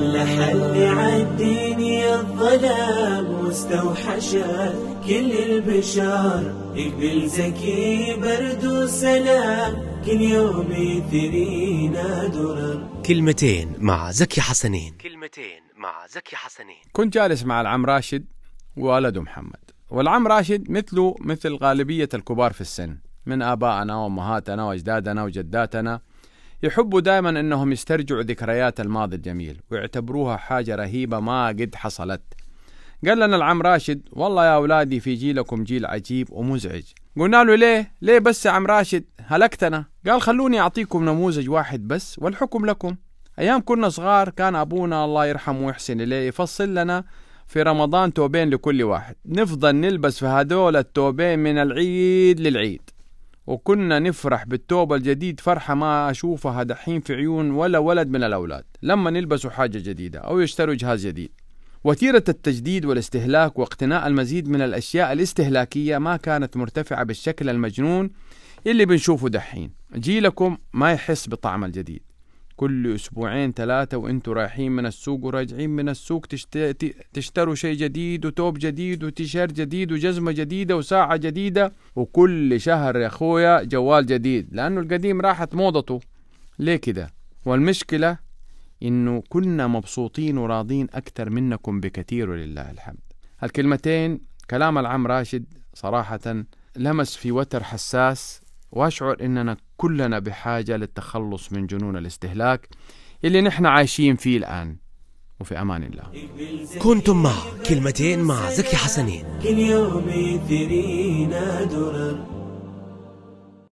لحل الظلام مستوحشة كل البشار يقبل زكي برد وسلام كل يوم يثرينا درر كلمتين مع زكي حسنين كلمتين مع زكي حسنين كنت جالس مع العم راشد وولده محمد والعم راشد مثله مثل غالبية الكبار في السن من آبائنا وأمهاتنا وأجدادنا وجداتنا يحبوا دائما أنهم يسترجعوا ذكريات الماضي الجميل ويعتبروها حاجة رهيبة ما قد حصلت قال لنا العم راشد والله يا أولادي في جيلكم جيل عجيب ومزعج قلنا له ليه؟ ليه بس يا عم راشد؟ هلكتنا قال خلوني أعطيكم نموذج واحد بس والحكم لكم أيام كنا صغار كان أبونا الله يرحمه ويحسن إليه يفصل لنا في رمضان توبين لكل واحد نفضل نلبس في هذول التوبين من العيد للعيد وكنا نفرح بالتوبة الجديد فرحة ما أشوفها دحين في عيون ولا ولد من الأولاد لما نلبسوا حاجة جديدة أو يشتروا جهاز جديد وتيرة التجديد والاستهلاك واقتناء المزيد من الأشياء الاستهلاكية ما كانت مرتفعة بالشكل المجنون اللي بنشوفه دحين جيلكم ما يحس بطعم الجديد كل أسبوعين ثلاثة وأنتوا رايحين من السوق وراجعين من السوق تشتروا شيء جديد وتوب جديد وتيشيرت جديد وجزمة جديدة وساعة جديدة وكل شهر يا أخويا جوال جديد لأنه القديم راحت موضته ليه كده والمشكلة إنه كنا مبسوطين وراضين أكثر منكم بكثير ولله الحمد الكلمتين كلام العم راشد صراحة لمس في وتر حساس وأشعر أننا كلنا بحاجة للتخلص من جنون الاستهلاك اللي نحن عايشين فيه الآن وفي أمان الله كنتم مع كلمتين مع زكي حسنين كل يوم يثرينا درر